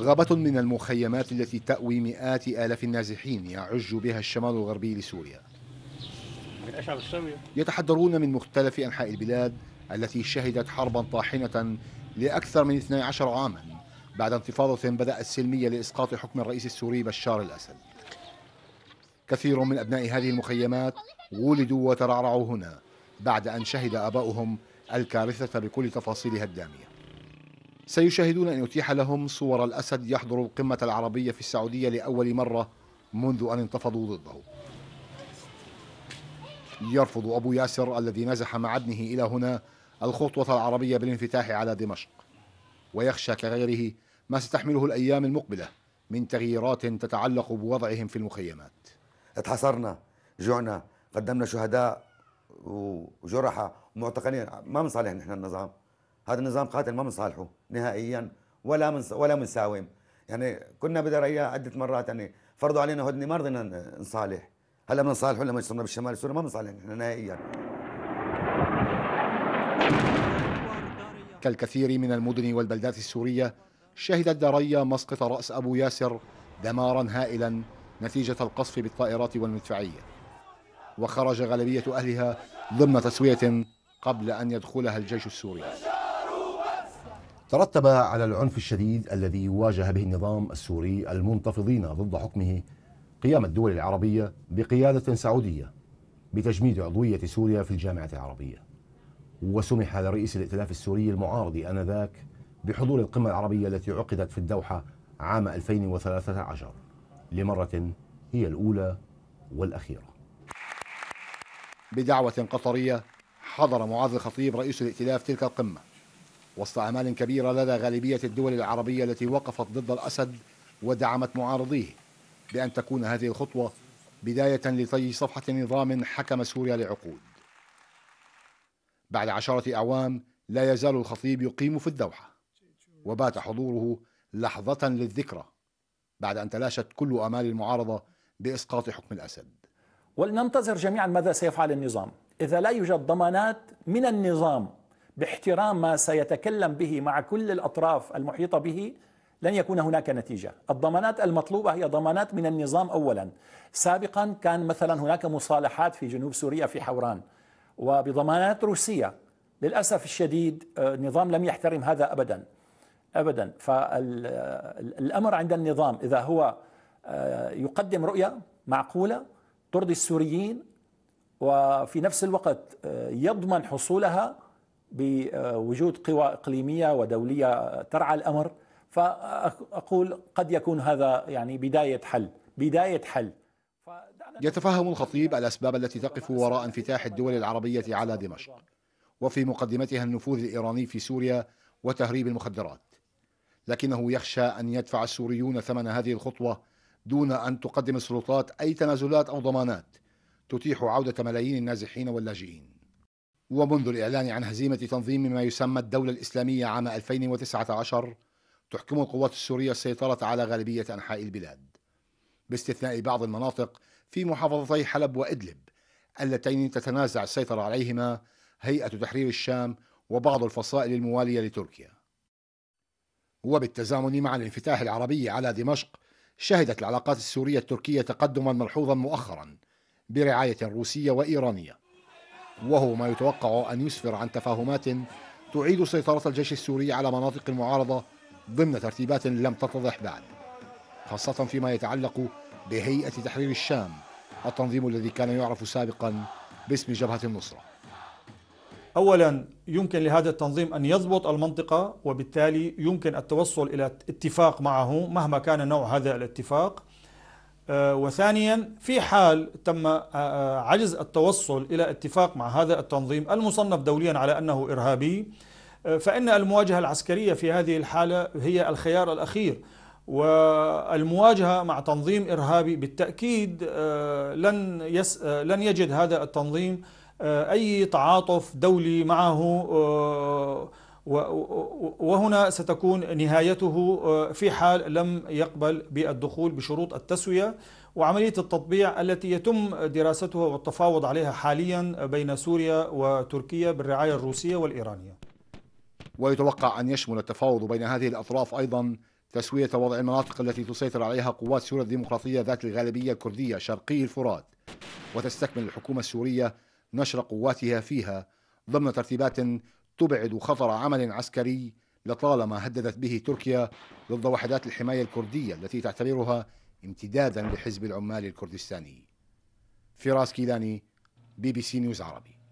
غابة من المخيمات التي تأوي مئات آلاف النازحين يعج بها الشمال الغربي لسوريا يتحدرون من مختلف أنحاء البلاد التي شهدت حربا طاحنة لأكثر من 12 عاما بعد انتفاضة بدأت سلمية لإسقاط حكم الرئيس السوري بشار الأسد كثير من أبناء هذه المخيمات ولدوا وترعرعوا هنا بعد أن شهد آباؤهم الكارثة بكل تفاصيلها الدامية سيشاهدون أن يتيح لهم صور الأسد يحضر القمة العربية في السعودية لأول مرة منذ أن انتفضوا ضده يرفض أبو ياسر الذي نزح مع ابنه إلى هنا الخطوة العربية بالانفتاح على دمشق ويخشى كغيره ما ستحمله الأيام المقبلة من تغييرات تتعلق بوضعهم في المخيمات اتحصرنا جوعنا قدمنا شهداء وجرحى ومعتقلين ما من صالح نحن النظام هذا النظام قاتل ما من صالحه نهائيا ولا من ولا منساوم يعني كنا بدرية عده مرات يعني فرضوا علينا هدنه ما رضينا نصالح هلا بنصالحه لما صرنا بالشمال السوري ما بنصالح نحن نهائيا كالكثير من المدن والبلدات السورية شهدت درية مسقط رأس أبو ياسر دمارا هائلا نتيجة القصف بالطائرات والمدفعية وخرج غالبية أهلها ضمن تسوية قبل أن يدخلها الجيش السوري ترتب على العنف الشديد الذي واجه به النظام السوري المنتفضين ضد حكمه قيام الدول العربية بقيادة سعودية بتجميد عضوية سوريا في الجامعة العربية وسمح لرئيس الائتلاف السوري المعارض آنذاك بحضور القمة العربية التي عقدت في الدوحة عام 2013 لمرة هي الأولى والأخيرة بدعوة قطرية حضر معاذ الخطيب رئيس الائتلاف تلك القمة وسط آمال كبيرة لدى غالبية الدول العربية التي وقفت ضد الأسد ودعمت معارضيه بأن تكون هذه الخطوة بداية لطي صفحة نظام حكم سوريا لعقود بعد عشرة أعوام لا يزال الخطيب يقيم في الدوحة وبات حضوره لحظة للذكرى بعد أن تلاشت كل أمال المعارضة بإسقاط حكم الأسد ولننتظر جميعا ماذا سيفعل النظام إذا لا يوجد ضمانات من النظام باحترام ما سيتكلم به مع كل الأطراف المحيطة به لن يكون هناك نتيجة الضمانات المطلوبة هي ضمانات من النظام أولا سابقا كان مثلا هناك مصالحات في جنوب سوريا في حوران وبضمانات روسية للأسف الشديد آه، النظام لم يحترم هذا أبدا أبدا فالأمر عند النظام إذا هو آه، يقدم رؤية معقولة ترضي السوريين وفي نفس الوقت آه، يضمن حصولها بوجود قوى إقليمية ودولية ترعى الأمر فأقول قد يكون هذا يعني بداية حل بداية حل يتفهم الخطيب الأسباب التي تقف وراء انفتاح الدول العربية على دمشق وفي مقدمتها النفوذ الإيراني في سوريا وتهريب المخدرات لكنه يخشى أن يدفع السوريون ثمن هذه الخطوة دون أن تقدم السلطات أي تنازلات أو ضمانات تتيح عودة ملايين النازحين واللاجئين ومنذ الإعلان عن هزيمة تنظيم ما يسمى الدولة الإسلامية عام 2019 تحكم القوات السورية السيطرة على غالبية أنحاء البلاد باستثناء بعض المناطق في محافظتي حلب وإدلب اللتين تتنازع السيطرة عليهما هيئة تحرير الشام وبعض الفصائل الموالية لتركيا وبالتزامن مع الانفتاح العربي على دمشق شهدت العلاقات السورية التركية تقدما ملحوظا مؤخرا برعاية روسية وإيرانية وهو ما يتوقع أن يسفر عن تفاهمات تعيد سيطرة الجيش السوري على مناطق المعارضة ضمن ترتيبات لم تتضح بعد خاصة فيما يتعلق بهيئة تحرير الشام التنظيم الذي كان يعرف سابقا باسم جبهة النصرة أولا يمكن لهذا التنظيم أن يضبط المنطقة وبالتالي يمكن التوصل إلى اتفاق معه مهما كان نوع هذا الاتفاق آه، وثانيا في حال تم آه، آه، عجز التوصل إلى اتفاق مع هذا التنظيم المصنف دوليا على أنه إرهابي فإن المواجهة العسكرية في هذه الحالة هي الخيار الأخير والمواجهة مع تنظيم إرهابي بالتأكيد لن, يس لن يجد هذا التنظيم أي تعاطف دولي معه وهنا ستكون نهايته آه، في حال لم يقبل بالدخول بشروط التسوية وعملية التطبيع التي يتم دراستها والتفاوض عليها حاليا بين سوريا وتركيا بالرعاية الروسية والإيرانية ويتوقع أن يشمل التفاوض بين هذه الأطراف أيضا تسوية وضع المناطق التي تسيطر عليها قوات سوريا الديمقراطية ذات الغالبية الكردية شرقي الفرات وتستكمل الحكومة السورية نشر قواتها فيها ضمن ترتيبات تبعد خطر عمل عسكري لطالما هددت به تركيا ضد وحدات الحماية الكردية التي تعتبرها امتدادا لحزب العمال الكردستاني فراس كيلاني بي بي سي نيوز عربي